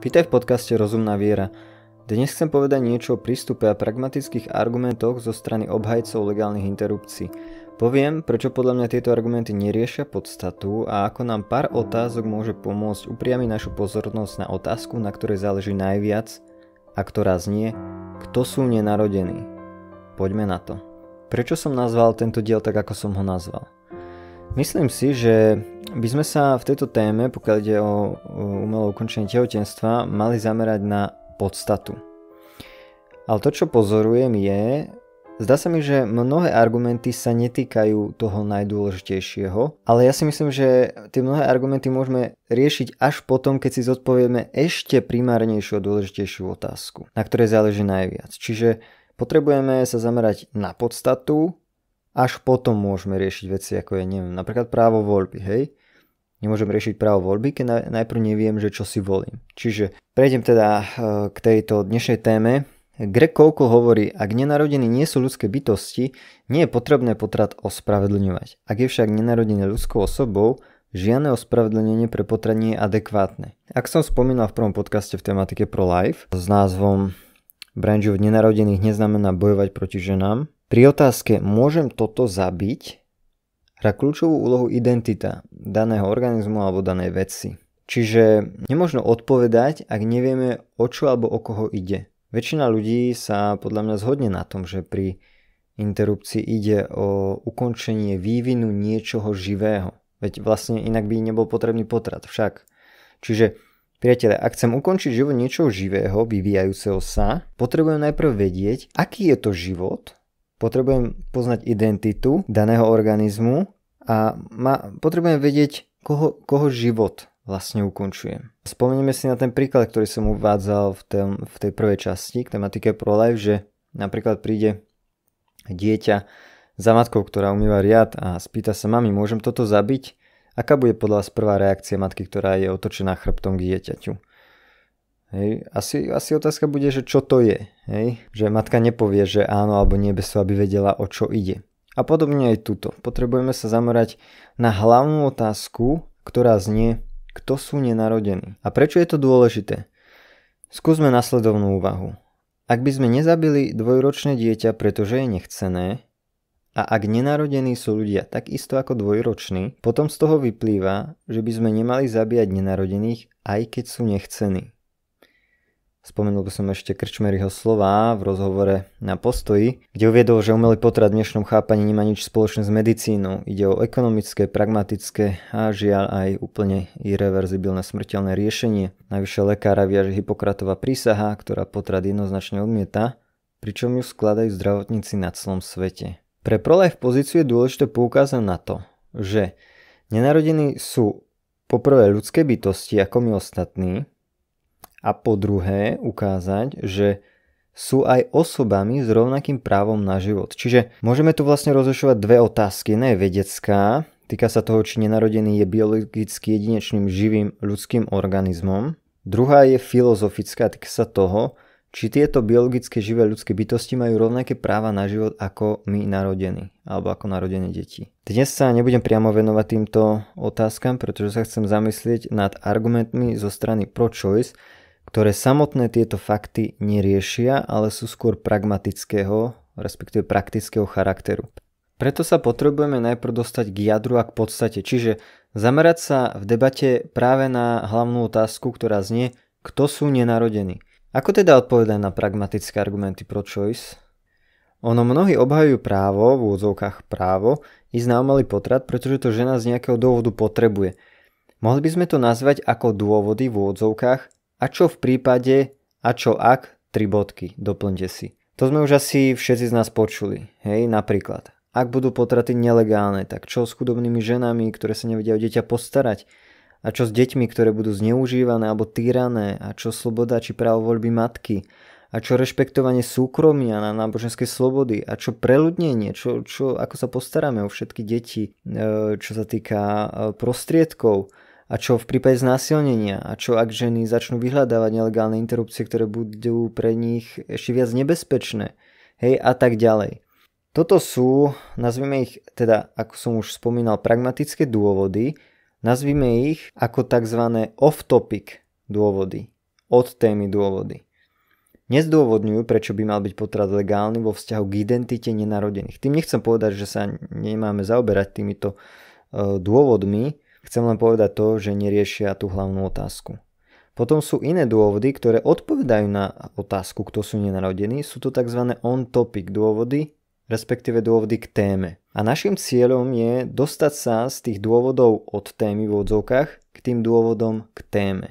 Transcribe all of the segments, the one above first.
Vítaj v podcaste Rozumná viera. Dnes chcem povedať niečo o prístupe a pragmatických argumentoch zo strany obhajcov legálnych interrupcií. Poviem, prečo podľa mňa tieto argumenty neriešia podstatu a ako nám pár otázok môže pomôcť upriamiť našu pozornosť na otázku, na ktorej záleží najviac a ktorá znie, kto sú nenarodení. Poďme na to. Prečo som nazval tento diel tak, ako som ho nazval? Myslím si, že by sme sa v tejto téme, pokiaľ ide o umelé ukončenie tehotenstva, mali zamerať na podstatu. Ale to, čo pozorujem je, zdá sa mi, že mnohé argumenty sa netýkajú toho najdôležitejšieho, ale ja si myslím, že tie mnohé argumenty môžeme riešiť až potom, keď si zodpovieme ešte primárnejšiu a dôležitejšiu otázku, na ktorej záleží najviac. Čiže potrebujeme sa zamerať na podstatu, až potom môžeme riešiť veci ako je neviem, napríklad právo voľby, hej? Nemôžem riešiť právo voľby, keď najprv neviem, že čo si volím. Čiže prejdem teda eh, k tejto dnešnej téme. Greg Koukl hovorí, ak nenarodení nie sú ľudské bytosti, nie je potrebné potrat ospravedlňovať. Ak je však nenarodené ľudskou osobou, žiadne ospravedlnenie pre potrat nie je adekvátne. Ak som spomínal v prvom podcaste v tematike pro life s názvom Branžov nenarodených neznamená bojovať proti ženám, pri otázke môžem toto zabiť hrá kľúčovú úlohu identita daného organizmu alebo danej veci. Čiže nemôžno odpovedať, ak nevieme, o čo alebo o koho ide. Väčšina ľudí sa podľa mňa zhodne na tom, že pri interrupcii ide o ukončenie vývinu niečoho živého. Veď vlastne inak by nebol potrebný potrat však. Čiže priateľe, ak chcem ukončiť život niečoho živého, vyvíjajúceho sa, potrebujem najprv vedieť, aký je to život Potrebujem poznať identitu daného organizmu a ma, potrebujem vedieť, koho, koho život vlastne ukončujem. Spomenieme si na ten príklad, ktorý som uvádzal v, tém, v tej prvej časti k tematike ProLife, že napríklad príde dieťa za matkou, ktorá umýva riad a spýta sa mami, môžem toto zabiť? Aká bude podľa vás prvá reakcia matky, ktorá je otočená chrbtom k dieťaťu? Hej, asi, asi otázka bude, že čo to je. Hej? Že matka nepovie, že áno alebo nie bez toho, aby vedela, o čo ide. A podobne aj tuto. Potrebujeme sa zamerať na hlavnú otázku, ktorá znie, kto sú nenarodení. A prečo je to dôležité? Skúsme nasledovnú úvahu. Ak by sme nezabili dvojročné dieťa, pretože je nechcené, a ak nenarodení sú ľudia takisto ako dvojroční, potom z toho vyplýva, že by sme nemali zabíjať nenarodených, aj keď sú nechcení. Spomenul by som ešte Krčmeryho slova v rozhovore na postoji, kde uviedol, že umelý potrat v dnešnom chápaní nemá nič spoločné s medicínou. Ide o ekonomické, pragmatické a žiaľ aj úplne irreverzibilné smrteľné riešenie. Najvyššie lekára viaže Hipokratová prísaha, ktorá potrat jednoznačne odmieta, pričom ju skladajú zdravotníci na celom svete. Pre v pozíciu je dôležité poukázať na to, že nenarodení sú poprvé ľudské bytosti ako my ostatní, a po druhé ukázať, že sú aj osobami s rovnakým právom na život. Čiže môžeme tu vlastne rozlišovať dve otázky. Jedna je vedecká, týka sa toho, či nenarodený je biologicky jedinečným živým ľudským organizmom. Druhá je filozofická, týka sa toho, či tieto biologické živé ľudské bytosti majú rovnaké práva na život ako my narodení, alebo ako narodené deti. Dnes sa nebudem priamo venovať týmto otázkam, pretože sa chcem zamyslieť nad argumentmi zo strany pro-choice, ktoré samotné tieto fakty neriešia, ale sú skôr pragmatického, respektíve praktického charakteru. Preto sa potrebujeme najprv dostať k jadru a k podstate, čiže zamerať sa v debate práve na hlavnú otázku, ktorá znie, kto sú nenarodení. Ako teda odpovedať na pragmatické argumenty pro choice? Ono mnohí obhajujú právo, v úvodzovkách právo, ísť na umelý potrat, pretože to žena z nejakého dôvodu potrebuje. Mohli by sme to nazvať ako dôvody v úvodzovkách a čo v prípade a čo ak, tri bodky, doplňte si. To sme už asi všetci z nás počuli, hej, napríklad. Ak budú potraty nelegálne, tak čo s chudobnými ženami, ktoré sa nevedia o dieťa postarať? A čo s deťmi, ktoré budú zneužívané alebo týrané? A čo sloboda či právo voľby matky? A čo rešpektovanie súkromia na náboženskej slobody? A čo preľudnenie? Čo, čo, ako sa postaráme o všetky deti, e, čo sa týka e, prostriedkov? A čo v prípade znásilnenia? A čo ak ženy začnú vyhľadávať nelegálne interrupcie, ktoré budú pre nich ešte viac nebezpečné? Hej, a tak ďalej. Toto sú, nazvime ich teda, ako som už spomínal, pragmatické dôvody, nazvime ich ako tzv. off-topic dôvody, od témy dôvody. Nezdôvodňujú, prečo by mal byť potrat legálny vo vzťahu k identite nenarodených. Tým nechcem povedať, že sa nemáme zaoberať týmito e, dôvodmi, Chcem len povedať to, že neriešia tú hlavnú otázku. Potom sú iné dôvody, ktoré odpovedajú na otázku, kto sú nenarodení. Sú to tzv. on-topic dôvody, respektíve dôvody k téme. A našim cieľom je dostať sa z tých dôvodov od témy v odzovkách k tým dôvodom k téme.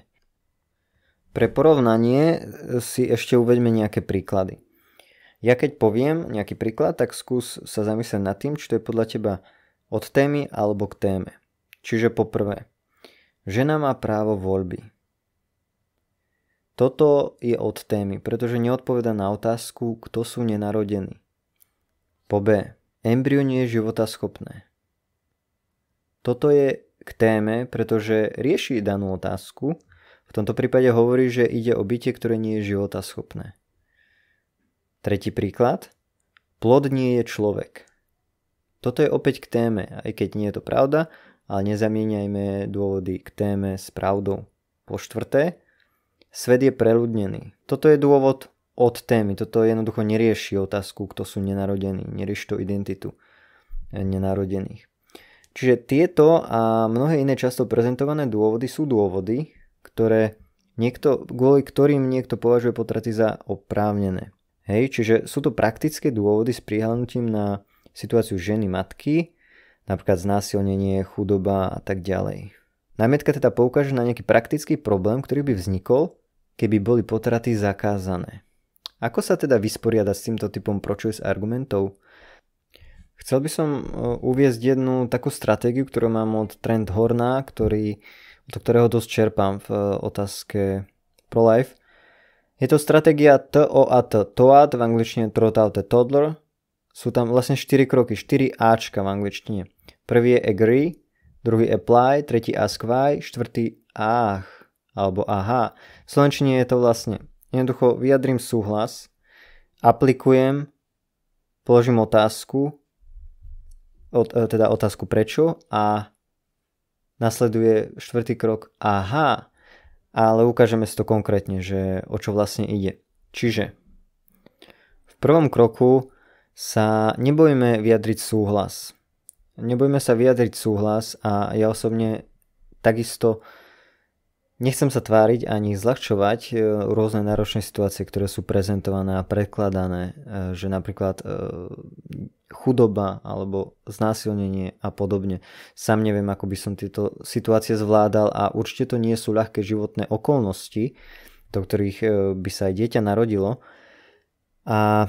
Pre porovnanie si ešte uvedme nejaké príklady. Ja keď poviem nejaký príklad, tak skús sa zamyslieť nad tým, čo je podľa teba od témy alebo k téme. Čiže poprvé, žena má právo voľby. Toto je od témy, pretože neodpoveda na otázku, kto sú nenarodení. Po B. Embryo nie je schopné. Toto je k téme, pretože rieši danú otázku. V tomto prípade hovorí, že ide o bytie, ktoré nie je schopné. Tretí príklad. Plod nie je človek. Toto je opäť k téme, aj keď nie je to pravda, ale nezamieňajme dôvody k téme s pravdou. Po štvrté, svet je preľudnený. Toto je dôvod od témy, toto jednoducho nerieši otázku, kto sú nenarodení, nerieši to identitu nenarodených. Čiže tieto a mnohé iné často prezentované dôvody sú dôvody, ktoré niekto, kvôli ktorým niekto považuje potraty za oprávnené. Hej, čiže sú to praktické dôvody s prihľadnutím na situáciu ženy matky, napríklad znásilnenie, chudoba a tak ďalej. Námietka teda poukáže na nejaký praktický problém, ktorý by vznikol, keby boli potraty zakázané. Ako sa teda vysporiada s týmto typom pročujs argumentov? Chcel by som e, uviezť jednu takú stratégiu, ktorú mám od Trent Horna, ktorý, do ktorého dosť čerpám v e, otázke pro-life. Je to stratégia TOAT, TOAT v angličtine Trot Out a Toddler. Sú tam vlastne 4 kroky, 4 Ačka v angličtine. Prvý je agree, druhý apply, tretí ask why, štvrtý ach, alebo aha. V slovenčine je to vlastne jednoducho vyjadrím súhlas, aplikujem, položím otázku, od, e, teda otázku prečo a nasleduje štvrtý krok aha, ale ukážeme si to konkrétne, že o čo vlastne ide. Čiže v prvom kroku sa nebojíme vyjadriť súhlas nebojme sa vyjadriť súhlas a ja osobne takisto nechcem sa tváriť ani zľahčovať e, rôzne náročné situácie, ktoré sú prezentované a predkladané, e, že napríklad e, chudoba alebo znásilnenie a podobne. Sám neviem, ako by som tieto situácie zvládal a určite to nie sú ľahké životné okolnosti, do ktorých by sa aj dieťa narodilo. A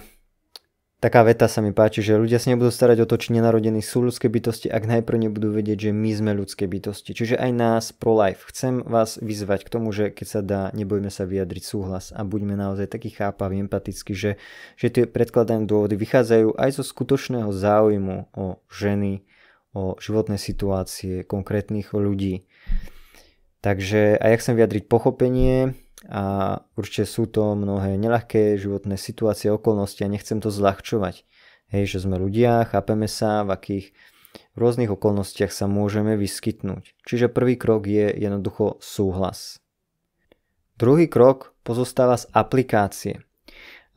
Taká veta sa mi páči, že ľudia sa nebudú starať o to, či nenarodení sú ľudské bytosti, ak najprv nebudú vedieť, že my sme ľudské bytosti. Čiže aj nás pro life. Chcem vás vyzvať k tomu, že keď sa dá, nebojme sa vyjadriť súhlas a buďme naozaj takí chápaví, empatickí, že, že tie predkladané dôvody vychádzajú aj zo skutočného záujmu o ženy, o životné situácie konkrétnych ľudí. Takže aj ja chcem vyjadriť pochopenie, a určite sú to mnohé neľahké životné situácie, okolnosti a nechcem to zľahčovať. Hej, že sme ľudia, chápeme sa, v akých rôznych okolnostiach sa môžeme vyskytnúť. Čiže prvý krok je jednoducho súhlas. Druhý krok pozostáva z aplikácie.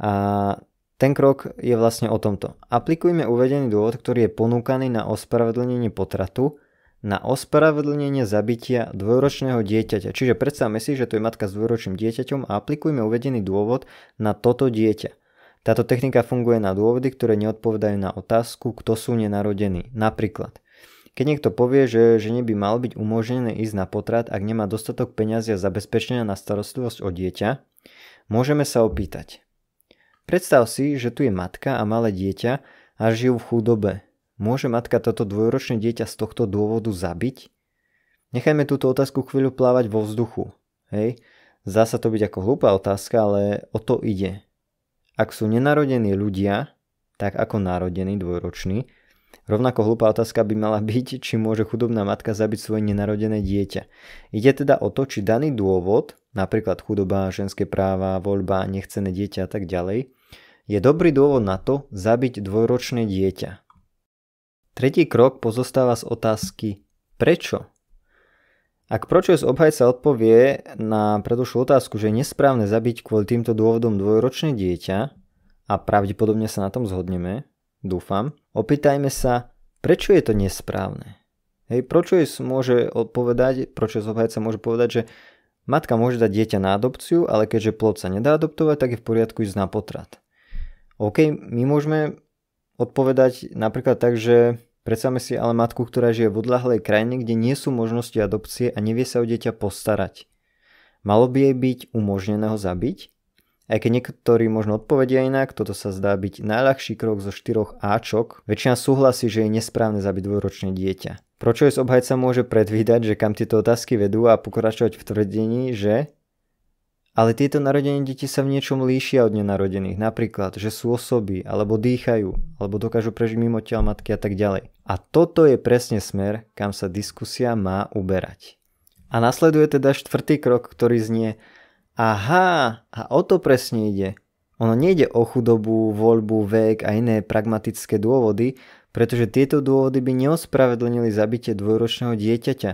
A ten krok je vlastne o tomto. Aplikujme uvedený dôvod, ktorý je ponúkaný na ospravedlnenie potratu na ospravedlnenie zabitia dvojročného dieťaťa. Čiže predstavme si, že to je matka s dvojročným dieťaťom a aplikujme uvedený dôvod na toto dieťa. Táto technika funguje na dôvody, ktoré neodpovedajú na otázku, kto sú nenarodení. Napríklad, keď niekto povie, že žene by mal byť umožnené ísť na potrat, ak nemá dostatok peňazí a zabezpečenia na starostlivosť o dieťa, môžeme sa opýtať. Predstav si, že tu je matka a malé dieťa a žijú v chudobe. Môže matka toto dvojročné dieťa z tohto dôvodu zabiť? Nechajme túto otázku chvíľu plávať vo vzduchu. Hej? Zdá sa to byť ako hlúpa otázka, ale o to ide. Ak sú nenarodení ľudia, tak ako narodení dvojroční, rovnako hlúpa otázka by mala byť, či môže chudobná matka zabiť svoje nenarodené dieťa. Ide teda o to, či daný dôvod, napríklad chudoba, ženské práva, voľba, nechcené dieťa a tak ďalej, je dobrý dôvod na to zabiť dvojročné dieťa. Tretí krok pozostáva z otázky prečo. Ak z obhajca odpovie na predošlú otázku, že je nesprávne zabiť kvôli týmto dôvodom dvojročné dieťa, a pravdepodobne sa na tom zhodneme, dúfam, opýtajme sa, prečo je to nesprávne. Hej, Pročojs môže odpovedať, Pročojs obhajca môže povedať, že matka môže dať dieťa na adopciu, ale keďže plod sa nedá adoptovať, tak je v poriadku ísť na potrat. OK, my môžeme odpovedať napríklad tak, že predstavme si ale matku, ktorá žije v odľahlej krajine, kde nie sú možnosti adopcie a nevie sa o dieťa postarať. Malo by jej byť umožnené ho zabiť? Aj keď niektorí možno odpovedia inak, toto sa zdá byť najľahší krok zo štyroch Ačok, väčšina súhlasí, že je nesprávne zabiť dvojročné dieťa. Pročo je obhajca môže predvídať, že kam tieto otázky vedú a pokračovať v tvrdení, že ale tieto narodené deti sa v niečom líšia od nenarodených, napríklad, že sú osoby, alebo dýchajú, alebo dokážu prežiť mimo tela matky a tak ďalej. A toto je presne smer, kam sa diskusia má uberať. A nasleduje teda štvrtý krok, ktorý znie Aha, a o to presne ide. Ono nejde o chudobu, voľbu, vek a iné pragmatické dôvody, pretože tieto dôvody by neospravedlnili zabitie dvojročného dieťaťa,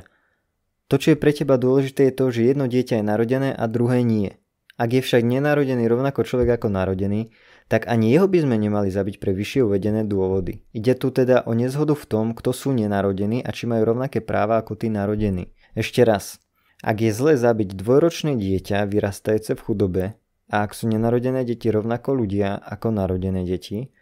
to, čo je pre teba dôležité, je to, že jedno dieťa je narodené a druhé nie. Ak je však nenarodený rovnako človek ako narodený, tak ani jeho by sme nemali zabiť pre vyššie uvedené dôvody. Ide tu teda o nezhodu v tom, kto sú nenarodení a či majú rovnaké práva ako tí narodení. Ešte raz. Ak je zlé zabiť dvojročné dieťa vyrastajúce v chudobe a ak sú nenarodené deti rovnako ľudia ako narodené deti,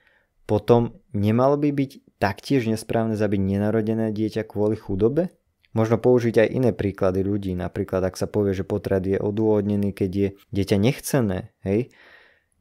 potom nemalo by byť taktiež nesprávne zabiť nenarodené dieťa kvôli chudobe? Možno použiť aj iné príklady ľudí, napríklad ak sa povie, že potrat je odôvodnený, keď je dieťa nechcené, hej,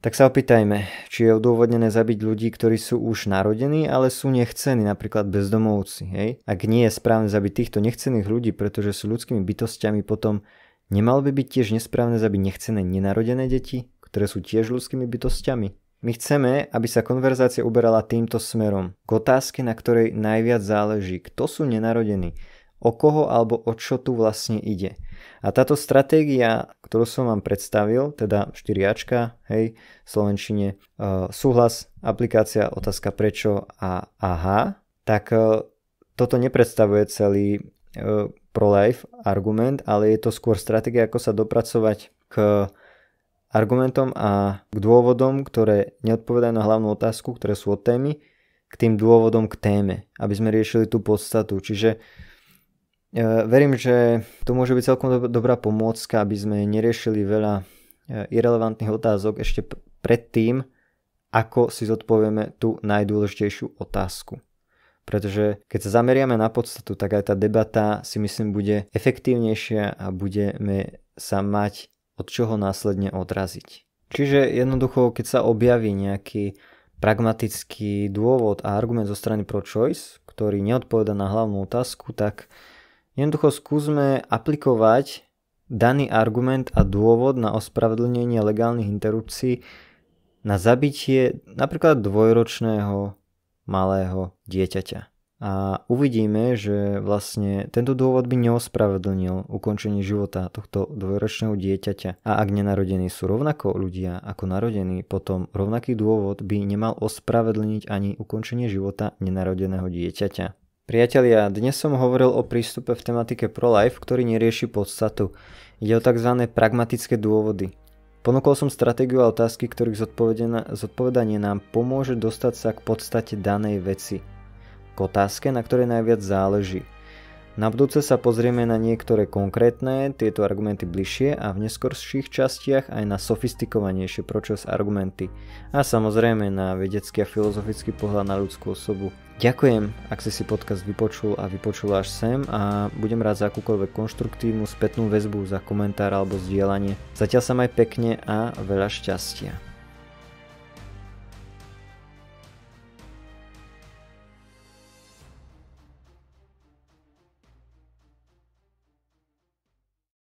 tak sa opýtajme, či je odôvodnené zabiť ľudí, ktorí sú už narodení, ale sú nechcení, napríklad bezdomovci. Hej? Ak nie je správne zabiť týchto nechcených ľudí, pretože sú ľudskými bytostiami, potom nemalo by byť tiež nesprávne zabiť nechcené nenarodené deti, ktoré sú tiež ľudskými bytostiami. My chceme, aby sa konverzácia uberala týmto smerom, k otázke, na ktorej najviac záleží, kto sú nenarodení o koho alebo o čo tu vlastne ide. A táto stratégia, ktorú som vám predstavil, teda 4 hej, v Slovenčine, e, súhlas, aplikácia, otázka prečo a aha, tak e, toto nepredstavuje celý e, pro-life argument, ale je to skôr stratégia, ako sa dopracovať k argumentom a k dôvodom, ktoré neodpovedajú na hlavnú otázku, ktoré sú od témy, k tým dôvodom k téme, aby sme riešili tú podstatu. Čiže E, verím, že to môže byť celkom dobrá pomôcka, aby sme neriešili veľa e, irrelevantných otázok ešte predtým, ako si zodpovieme tú najdôležitejšiu otázku. Pretože keď sa zameriame na podstatu, tak aj tá debata si myslím bude efektívnejšia a budeme sa mať od čoho následne odraziť. Čiže jednoducho, keď sa objaví nejaký pragmatický dôvod a argument zo strany pro-choice, ktorý neodpoveda na hlavnú otázku, tak Jednoducho skúsme aplikovať daný argument a dôvod na ospravedlnenie legálnych interrupcií na zabitie napríklad dvojročného malého dieťaťa. A uvidíme, že vlastne tento dôvod by neospravedlnil ukončenie života tohto dvojročného dieťaťa. A ak nenarodení sú rovnako ľudia ako narodení, potom rovnaký dôvod by nemal ospravedlniť ani ukončenie života nenarodeného dieťaťa. Priatelia, dnes som hovoril o prístupe v tematike pro-life, ktorý nerieši podstatu. Ide o tzv. pragmatické dôvody. Ponúkol som stratégiu a otázky, ktorých zodpovedanie nám pomôže dostať sa k podstate danej veci. K otázke, na ktorej najviac záleží – na budúce sa pozrieme na niektoré konkrétne tieto argumenty bližšie a v neskorších častiach aj na sofistikovanejšie pročos argumenty a samozrejme na vedecký a filozofický pohľad na ľudskú osobu. Ďakujem, ak si si podcast vypočul a vypočul až sem a budem rád za akúkoľvek konštruktívnu spätnú väzbu, za komentár alebo zdieľanie. Zatiaľ sa maj pekne a veľa šťastia.